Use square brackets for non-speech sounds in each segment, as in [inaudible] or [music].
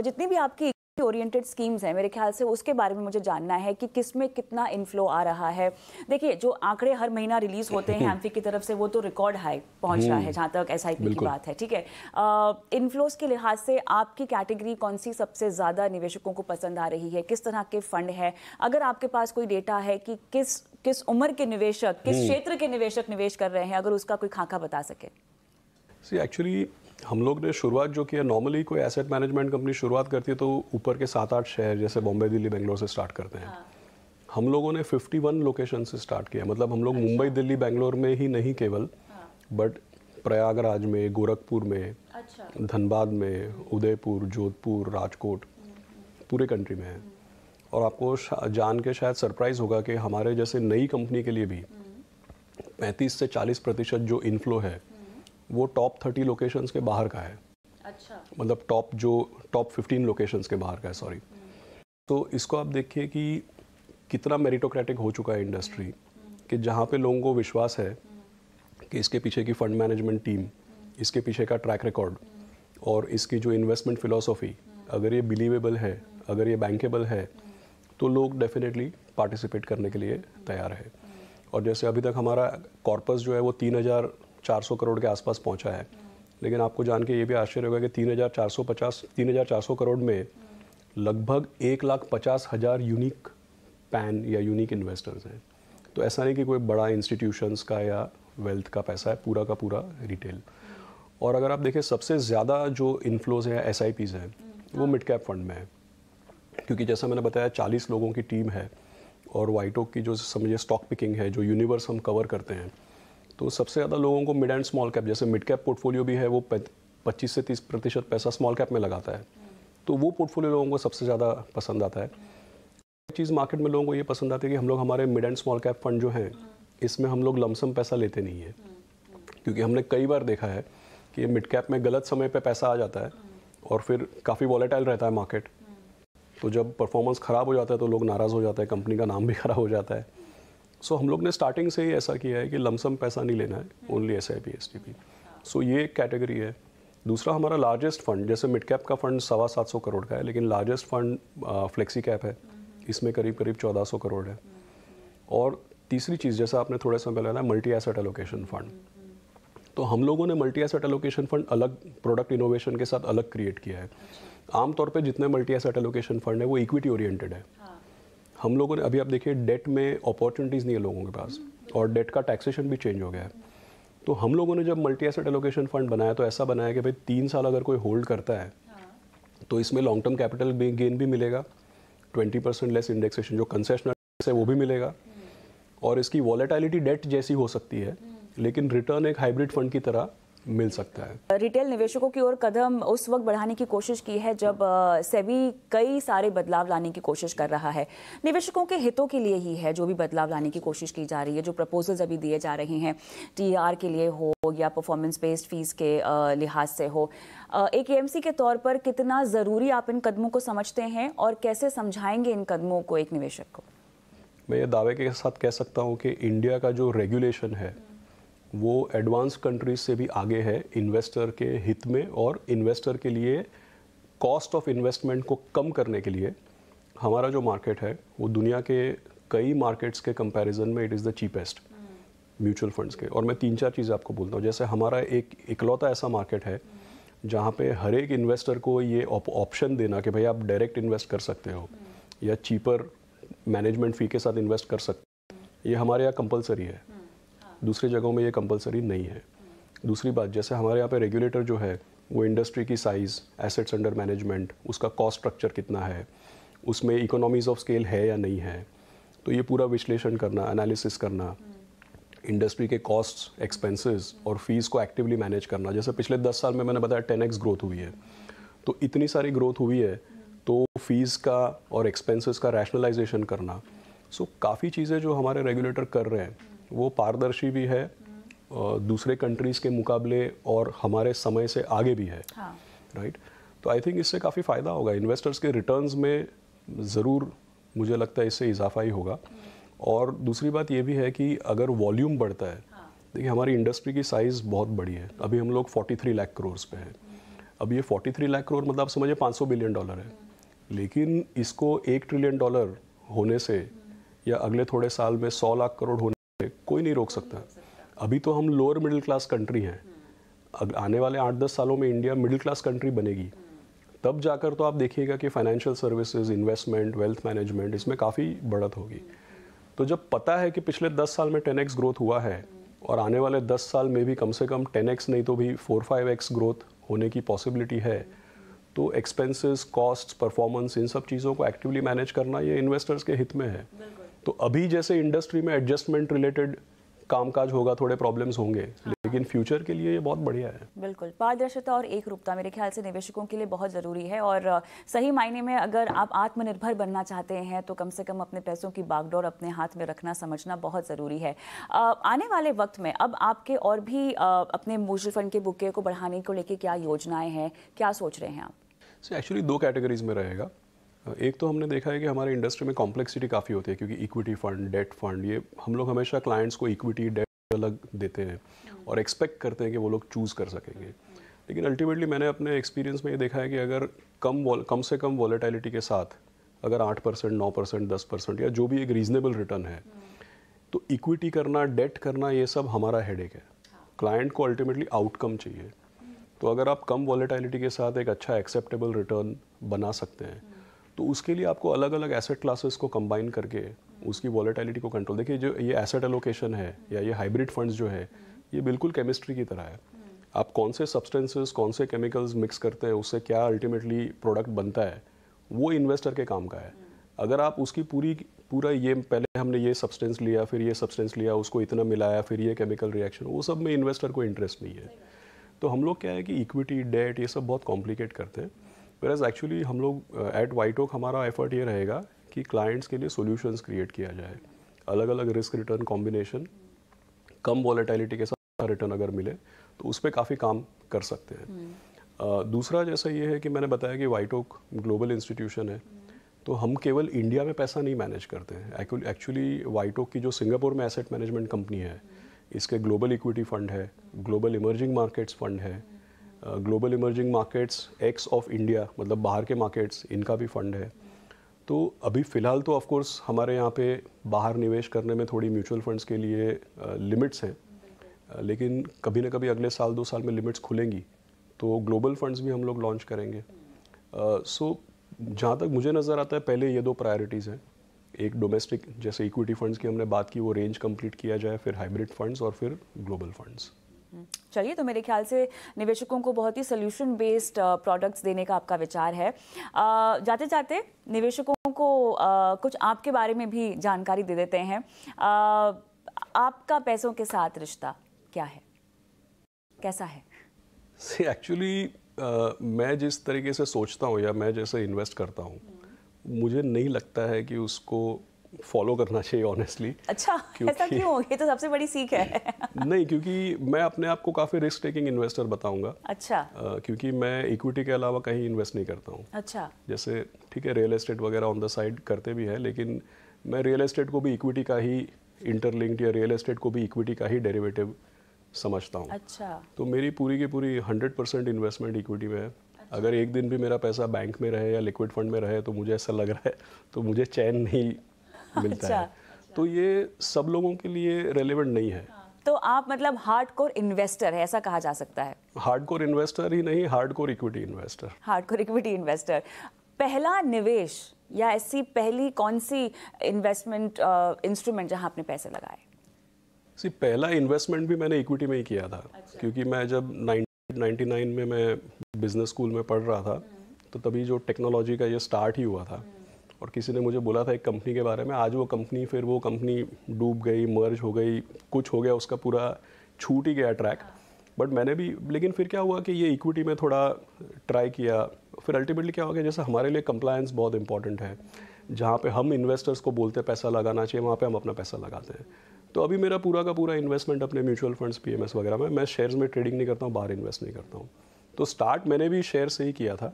जितनी भी आपकी ओरिएंटेड स्कीम्स हैं मेरे ख्याल से उसके बारे में मुझे जानना है कि किस में कितना इनफ्लो आ रहा है देखिए जो आंकड़े हर महीना रिलीज होते हैं एमफी हम्म। की तरफ से वो तो रिकॉर्ड हाई पहुंच रहा है हम्म। जहां तक एसआईपी की बात है ठीक है इनफ्लोज के लिहाज से आपकी कैटेगरी कौन सी सबसे ज़्यादा निवेशकों को पसंद आ रही है किस तरह के फंड है अगर आपके पास कोई डेटा है कि किस किस उम्र के निवेशक किस हम्म। क्षेत्र के निवेशक निवेश कर रहे हैं अगर उसका कोई खाका बता सके एक्चुअली हम लोग ने शुरुआत जो की नॉर्मली कोई एसेट मैनेजमेंट कंपनी शुरुआत करती है तो ऊपर के सात आठ शहर जैसे बॉम्बे दिल्ली बेंगलोर से स्टार्ट करते हैं हाँ। हम लोगों ने 51 लोकेशन से स्टार्ट किया मतलब हम लोग अच्छा। मुंबई दिल्ली बेंगलोर में ही नहीं केवल हाँ। बट प्रयागराज में गोरखपुर में अच्छा। धनबाद में उदयपुर जोधपुर राजकोट हम्म। पूरे कंट्री में है हम्म। और आपको जान के शायद सरप्राइज़ होगा कि हमारे जैसे नई कंपनी के लिए भी 35 हम्म। से 40 प्रतिशत जो इनफ्लो है वो टॉप थर्टी लोकेशंस के बाहर का है अच्छा मतलब टॉप जो टॉप फिफ्टीन लोकेशंस के बाहर का है सॉरी तो इसको आप देखिए कि कितना मेरिटोक्रेटिक हो चुका है इंडस्ट्री कि जहाँ पे लोगों को विश्वास है कि इसके पीछे की फ़ंड मैनेजमेंट टीम इसके पीछे का ट्रैक रिकॉर्ड और इसकी जो इन्वेस्टमेंट फ़िलोसॉफ़ी अगर ये बिलीवेबल है अगर ये बैंकेबल है तो लोग डेफिनेटली पार्टिसिपेट करने के लिए तैयार है और जैसे अभी तक हमारा कॉर्पस जो है वो तीन हज़ार 400 करोड़ के आसपास पहुंचा है लेकिन आपको जान के ये भी आश्चर्य होगा कि तीन हज़ार चार सौ पचास तीन हज़ार चार सौ करोड़ में लगभग एक लाख पचास हज़ार यूनिक पैन या यूनिक इन्वेस्टर्स हैं तो ऐसा नहीं कि कोई बड़ा इंस्टीट्यूशंस का या वेल्थ का पैसा है पूरा का पूरा रिटेल और अगर आप देखें सबसे ज़्यादा जो इन्फ्लोज हैं एस आई पीज़ हैं वो मिड कैप फंड में है क्योंकि जैसा मैंने बताया चालीस लोगों की टीम है और वाइटोक की जो समझिए स्टॉक पिकिंग है जो यूनिवर्स हम कवर करते हैं तो सबसे ज़्यादा लोगों को मिड एंड स्मॉल कैप जैसे मिड कैप पोर्टफोलियो भी है वो पच्चीस से तीस प्रतिशत पैसा स्मॉल कैप में लगाता है तो वो पोर्टफोलियो लोगों को सबसे ज़्यादा पसंद आता है चीज़ मार्केट में लोगों को ये पसंद आती है कि हम लोग हमारे mid and small cap fund जो हैं इसमें हम लोग लमसम पैसा लेते नहीं है क्योंकि हमने कई बार देखा है कि मिड कैप में गलत समय पर पैसा आ जाता है और फिर काफ़ी वॉलेटाइल रहता है मार्केट तो जब परफॉर्मेंस ख़राब हो जाता है तो लोग नाराज़ हो जाते हैं कंपनी का नाम भी ख़राब हो जाता है सो हम लोग ने स्टार्टिंग से ही ऐसा किया है कि लमसम पैसा नहीं लेना है only S I P S T P so ये एक कैटेगरी है दूसरा हमारा लार्जेस्ट फंड जैसे मिड कैप का फंड सवा सात सौ करोड़ का है लेकिन लार्जेस्ट फंड फ्लेक्सी कैप है इसमें करीब करीब चौदह सौ करोड़ है और तीसरी चीज़ जैसा आपने थोड़े समय पहले लाया मल्टी एसेट एलोकेशन फंड तो हम लोगों ने मल्टी एसेट एलोकेशन फंड अलग प्रोडक्ट इनोवेशन के साथ अलग क्रिएट किया है आमतौर पर जितने मल्टी एसेट एलोकेशन फंड है वो इक्विटी ओरिएंटेड है हाँ। हम लोगों ने अभी आप देखिए डेट में अपॉर्चुनिटीज़ नहीं है लोगों के पास और डेट का टैक्सेशन भी चेंज हो गया है तो हम लोगों ने जब मल्टी एसेट एलोकेशन फंड बनाया तो ऐसा बनाया कि भाई तीन साल अगर कोई होल्ड करता है हाँ। तो इसमें लॉन्ग टर्म कैपिटल गेन भी मिलेगा ट्वेंटी परसेंट लेस इंडेक्सेशन जो कंसेशनल है वो भी मिलेगा हम्म। और इसकी वॉलेटिलिटी डेट जैसी हो सकती है हम्म। लेकिन रिटर्न एक हाइब्रिड फंड की तरह मिल सकता है रिटेल निवेशकों की ओर कदम उस वक्त बढ़ाने की कोशिश की है जब सेबी कई सारे बदलाव लाने की कोशिश कर रहा है निवेशकों के हितों के लिए ही है जो भी बदलाव लाने की कोशिश की जा रही है जो प्रपोजल्स अभी दिए जा रहे हैं टीआर के लिए हो या परफॉर्मेंस बेस्ड फीस के लिहाज से हो एक एएमसी के तौर पर कितना ज़रूरी आप इन कदमों को समझते हैं और कैसे समझाएंगे इन कदमों को एक निवेशक को मैं ये दावे के साथ कह सकता हूँ कि इंडिया का जो रेगुलेशन है वो एडवांस कंट्रीज से भी आगे है इन्वेस्टर के हित में और इन्वेस्टर के लिए कॉस्ट ऑफ इन्वेस्टमेंट को कम करने के लिए हमारा जो मार्केट है वो दुनिया के कई मार्केट्स के कंपैरिजन में it is the cheapest mutual funds के और मैं तीन चार चीज़ें आपको बोलता हूँ जैसे हमारा एक इकलौता ऐसा मार्केट है जहाँ पे हर एक इन्वेस्टर को ये ऑप्शन देना कि भाई आप डायरेक्ट इन्वेस्ट कर सकते हो या चीपर मैनेजमेंट फ़ी के साथ इन्वेस्ट कर सकते हो ये हमारे यहाँ कंपलसरी है दूसरी जगहों में ये कंपलसरी नहीं है दूसरी बात जैसे हमारे यहाँ पे रेगुलेटर जो है वो इंडस्ट्री की साइज़ एसेट्स अंडर मैनेजमेंट उसका कॉस्ट स्ट्रक्चर कितना है उसमें इकोनॉमीज ऑफ स्केल है या नहीं है तो ये पूरा विश्लेषण करना एनालिसिस करना इंडस्ट्री के कॉस्ट एक्सपेंसेस और फीस को एक्टिवली मैनेज करना जैसे पिछले दस साल में मैंने बताया टेन एक्स ग्रोथ हुई है तो इतनी सारी ग्रोथ हुई है तो फीस का और एक्सपेंसेस का रैशनलाइजेशन करना सो so, काफ़ी चीज़ें जो हमारे रेगुलेटर कर रहे हैं वो पारदर्शी भी है दूसरे कंट्रीज़ के मुकाबले और हमारे समय से आगे भी है हाँ. राइट तो आई थिंक इससे काफ़ी फ़ायदा होगा इन्वेस्टर्स के रिटर्न्स में ज़रूर मुझे लगता है इससे इजाफा ही होगा और दूसरी बात ये भी है कि अगर वॉल्यूम बढ़ता है हाँ। देखिए हमारी इंडस्ट्री की साइज़ बहुत बड़ी है अभी हम लोग 43 लाख करोड़ पे हैं अब ये 43 लाख करोड़ मतलब आप समझिए 500 बिलियन डॉलर है लेकिन इसको एक ट्रिलियन डॉलर होने से या अगले थोड़े साल में 100 लाख करोड़ होने कोई नहीं रोक सकता अभी तो हम लोअर मिडिल क्लास कंट्री हैं आने वाले आठ दस सालों में इंडिया मिडिल क्लास कंट्री बनेगी तब जाकर तो आप देखिएगा कि financial services investment wealth management इसमें काफ़ी बढ़त होगी तो जब पता है कि पिछले दस साल में टेन एक्स ग्रोथ हुआ है और आने वाले दस साल में भी कम से कम टेन एक्स नहीं तो भी फोर फाइव एक्स ग्रोथ होने की पॉसिबिलिटी है तो एक्सपेंसेस कॉस्ट परफॉर्मेंस इन सब चीज़ों को एक्टिवली मैनेज करना ये इन्वेस्टर्स के हित में है तो अभी जैसे इंडस्ट्री में एडजस्टमेंट रिलेटेड कामकाज होगा थोड़े प्रॉब्लम्स होंगे हाँ। लेकिन फ्यूचर के लिए ये बहुत बढ़िया है बिल्कुल पारदर्शिता और एक रूपता मेरे ख्याल से निवेशकों के लिए बहुत ज़रूरी है और सही मायने में अगर आप आत्मनिर्भर बनना चाहते हैं तो कम से कम अपने पैसों की बागडोर अपने हाथ में रखना समझना बहुत ज़रूरी है आने वाले वक्त में अब आपके और भी अपने म्यूचुअल फंड के बुके को बढ़ाने को लेकर क्या योजनाएँ हैं क्या सोच रहे हैं आप एक्चुअली दो कैटेगरीज में रहेगा एक तो हमने देखा है कि हमारे इंडस्ट्री में कॉम्प्लेक्सिटी काफ़ी होती है क्योंकि इक्विटी फंड डेट फंड ये हम लोग हमेशा क्लाइंट्स को इक्विटी डेट अलग देते हैं और एक्सपेक्ट करते हैं कि वो लोग चूज़ कर सकेंगे लेकिन अल्टीमेटली मैंने अपने एक्सपीरियंस में ये देखा है कि अगर कम कम से कम वॉलेटिलिटी के साथ अगर आठ परसेंट नौ परसेंट दस परसेंट या जो भी एक रीजनेबल रिटर्न है तो इक्विटी करना डेट करना ये सब हमारा हेडेक है क्लाइंट को अल्टीमेटली आउटकम चाहिए तो अगर आप कम वॉलेटिलिटी के साथ एक अच्छा एक्सेप्टेबल रिटर्न बना सकते हैं तो उसके लिए आपको अलग अलग एसेट क्लासेस को कंबाइन करके उसकी वॉलेटिलिटी को कंट्रोल देखिए जो ये एसेट एलोकेशन है या ये हाइब्रिड फंड्स जो है ये बिल्कुल केमिस्ट्री की तरह है आप कौन से सब्सटेंसेस कौन से केमिकल्स मिक्स करते हैं उससे क्या अल्टीमेटली प्रोडक्ट बनता है वो इन्वेस्टर के काम का है अगर आप उसकी पूरी पूरा ये पहले हमने ये सब्सटेंस लिया फिर ये सब्सटेंस लिया उसको इतना मिलाया फिर ये केमिकल रिएक्शन वो सब में इन्वेस्टर को इंटरेस्ट नहीं है तो हम लोग क्या है कि इक्विटी डेट ये सब बहुत कॉम्प्लिकेट करते हैं एज एक्चुअली हम लोग एट वाइट ओक हमारा एफर्ट ये रहेगा कि क्लाइंट्स के लिए सोल्यूशंस क्रिएट किया जाए अलग अलग रिस्क रिटर्न कॉम्बिनेशन कम वॉलेटिलिटी के साथ रिटर्न अगर मिले तो उस पर काफ़ी काम कर सकते हैं हम्म। uh, दूसरा जैसा ये है कि मैंने बताया कि वाइट ओक ग्लोबल इंस्टीट्यूशन है तो हम केवल इंडिया में पैसा नहीं मैनेज करते हैं एक्चुअली वाइट ओक की जो सिंगापुर में एसेट मैनेजमेंट कंपनी है इसके ग्लोबल इक्विटी फंड है ग्लोबल इमर्जिंग मार्केट्स फंड है global emerging markets ex of India मतलब बाहर के मार्केट्स इनका भी फंड है तो अभी फ़िलहाल तो ऑफकोर्स हमारे यहाँ पे बाहर निवेश करने में थोड़ी म्यूचुअल फंड्स के लिए लिमिट्स uh, हैं uh, लेकिन कभी ना कभी अगले साल दो साल में लिमिट्स खुलेंगी तो ग्लोबल फंड्स भी हम लोग लॉन्च करेंगे सो uh, जहाँ तक मुझे नज़र आता है पहले ये दो प्रायोरिटीज़ हैं एक डोमेस्टिक जैसे इक्विटी फंड्स की हमने बात की वो रेंज कंप्लीट किया जाए फिर हाइब्रिड फंड्स और फिर ग्लोबल फंड्स चलिए तो मेरे ख्याल से निवेशकों को बहुत ही सोल्यूशन बेस्ड प्रोडक्ट्स देने का आपका विचार है जाते जाते निवेशकों को कुछ आपके बारे में भी जानकारी दे देते हैं आपका पैसों के साथ रिश्ता क्या है कैसा है एक्चुअली मैं जिस तरीके से सोचता हूँ या मैं जैसे इन्वेस्ट करता हूँ मुझे नहीं लगता है कि उसको फॉलो करना चाहिए ऑनेस्टली अच्छा ऐसा क्यों ये तो सबसे बड़ी सीख है नहीं क्योंकि मैं अपने आप को काफ़ी रिस्क टेकिंग इन्वेस्टर बताऊंगा अच्छा uh, क्योंकि मैं इक्विटी के अलावा कहीं इन्वेस्ट नहीं करता हूँ अच्छा जैसे ठीक है रियल एस्टेट वगैरह ऑन द साइड करते भी है लेकिन मैं रियल एस्टेट को भी इक्विटी का ही इंटरलिंक्ड या रियल एस्टेट को भी इक्विटी का ही डेरिवेटिव समझता हूँ अच्छा तो मेरी पूरी की पूरी हंड्रेड परसेंट इन्वेस्टमेंट इक्विटी में है अच्छा। अगर एक दिन भी मेरा पैसा बैंक में रहे या लिक्विड फंड में रहे तो मुझे ऐसा लग रहा है तो मुझे चैन नहीं [laughs] मिलता अच्छा। है तो ये सब लोगों के लिए रेलिवेंट नहीं है हाँ, तो आप मतलब हार्ड कोर इन्वेस्टर है ऐसा कहा जा सकता है हार्ड कोर इन्वेस्टर ही नहीं hard core equity investor hard core equity investor पहला निवेश या ऐसी पहली कौन सी इन्वेस्टमेंट इंस्ट्रूमेंट जहां आपने पैसे लगाए सी पहला इन्वेस्टमेंट भी मैंने इक्विटी में ही किया था अच्छा। क्योंकि मैं जब 1999 में मैं बिजनेस स्कूल में पढ़ रहा था हम्म। तो तभी जो टेक्नोलॉजी का ये स्टार्ट ही हुआ था हम्म। और किसी ने मुझे बोला था एक कंपनी के बारे में आज वो कंपनी फिर वो कंपनी डूब गई मर्ज हो गई कुछ हो गया उसका पूरा छूट ही गया ट्रैक बट मैंने भी लेकिन फिर क्या हुआ कि ये इक्विटी में थोड़ा ट्राई किया फिर अल्टीमेटली क्या हो गया जैसे हमारे लिए कंप्लायंस बहुत इंपॉर्टेंट है जहाँ पे हम इन्वेस्टर्स को बोलते हैं पैसा लगाना चाहिए वहाँ पे हम अपना पैसा लगाते हैं तो अभी मेरा पूरा का पूरा इन्वेस्टमेंट अपने म्यूचुअल फंड्स पी वगैरह में मैं शेयर्स में ट्रेडिंग नहीं करता हूँ बाहर इन्वेस्ट नहीं करता हूँ तो स्टार्ट मैंने भी शेयर से ही किया था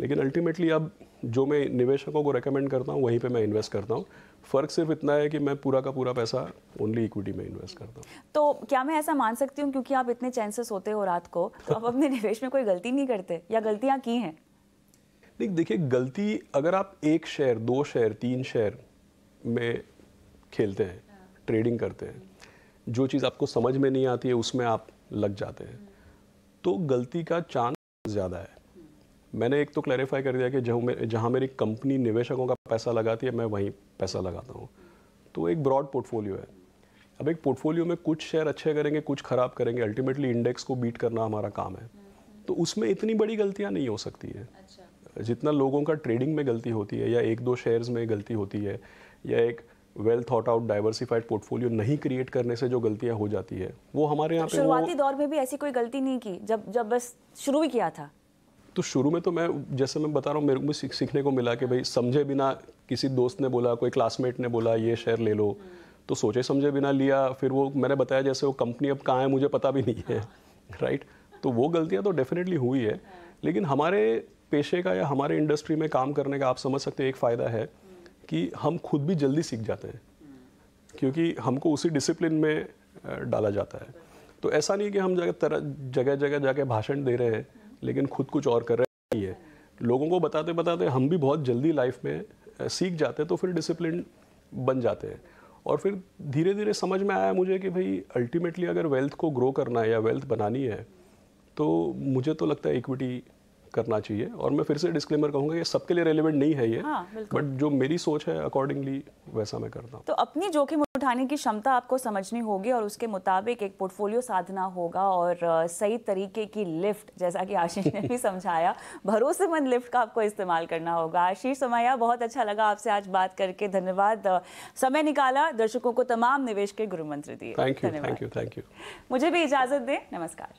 लेकिन अल्टीमेटली अब जो मैं निवेशकों को रेकमेंड करता हूँ वहीं पे मैं इन्वेस्ट करता हूँ फ़र्क सिर्फ इतना है कि मैं पूरा का पूरा पैसा ओनली इक्विटी में इन्वेस्ट करता हूँ तो क्या मैं ऐसा मान सकती हूँ क्योंकि आप इतने चांसेस होते हो रात को तो आप [laughs] अपने निवेश में कोई गलती नहीं करते या गलतियाँ की हैं नहीं देखिए गलती अगर आप एक शेयर दो शेयर तीन शेयर में खेलते हैं ट्रेडिंग करते हैं जो चीज़ आपको समझ में नहीं आती है उसमें आप लग जाते हैं तो गलती का चांस ज़्यादा है मैंने एक तो क्लैरिफाई कर दिया कि जहाँ मे, जहाँ मेरी कंपनी निवेशकों का पैसा लगाती है मैं वहीं पैसा लगाता हूँ तो एक ब्रॉड पोर्टफोलियो है अब एक पोर्टफोलियो में कुछ शेयर अच्छे करेंगे कुछ ख़राब करेंगे अल्टीमेटली इंडेक्स को बीट करना हमारा काम है तो उसमें इतनी बड़ी गलतियाँ नहीं हो सकती है अच्छा। जितना लोगों का ट्रेडिंग में गलती होती है या एक दो शेयर्स में गलती होती है या एक well thought out diversified portfolio नहीं क्रिएट करने से जो गलतियाँ हो जाती है वो हमारे यहाँ पे तो शुरुआती दौर में भी ऐसी कोई गलती नहीं की जब जब बस शुरू ही किया था तो शुरू में तो मैं जैसे मैं बता रहा हूँ मेरे को सीख सीखने को मिला कि भाई समझे बिना किसी दोस्त ने बोला कोई क्लासमेट ने बोला ये शेयर ले लो तो सोचे समझे बिना लिया फिर वो मैंने बताया जैसे वो कंपनी अब कहाँ है मुझे पता भी नहीं है राइट [laughs] तो वो गलतियाँ तो डेफिनेटली हुई है लेकिन हमारे पेशे का या हमारे इंडस्ट्री में काम करने का आप समझ सकते हैं एक फ़ायदा है कि हम खुद भी जल्दी सीख जाते हैं क्योंकि हमको उसी डिसिप्लिन में डाला जाता है तो ऐसा नहीं कि हम जगह तरह जगह जगह जाके भाषण दे रहे हैं लेकिन खुद कुछ और कर रहे नहीं है लोगों को बताते बताते हम भी बहुत जल्दी लाइफ में सीख जाते हैं तो फिर डिसिप्लिन बन जाते हैं और फिर धीरे धीरे समझ में आया मुझे कि भाई अल्टीमेटली अगर वेल्थ को ग्रो करना है या वेल्थ बनानी है तो मुझे तो लगता है इक्विटी करना चाहिए और मैं फिर से डिस्क्लेमर कहूँगा ये सबके लिए रेलिवेंट नहीं है ये हाँ, बट जो मेरी सोच है अकॉर्डिंगली वैसा मैं करता हूँ तो अपनी जोखिम उठाने की क्षमता आपको समझनी होगी और उसके मुताबिक एक पोर्टफोलियो साधना होगा और सही तरीके की लिफ्ट जैसा कि आशीष ने भी [laughs] समझाया भरोसेमंद लिफ्ट का आपको इस्तेमाल करना होगा आशीष समाया बहुत अच्छा लगा आपसे आज बात करके धन्यवाद समय निकाला दर्शकों को तमाम निवेश के गुरु मंत्र दिए thank you thank you thank you मुझे भी इजाजत दें नमस्कार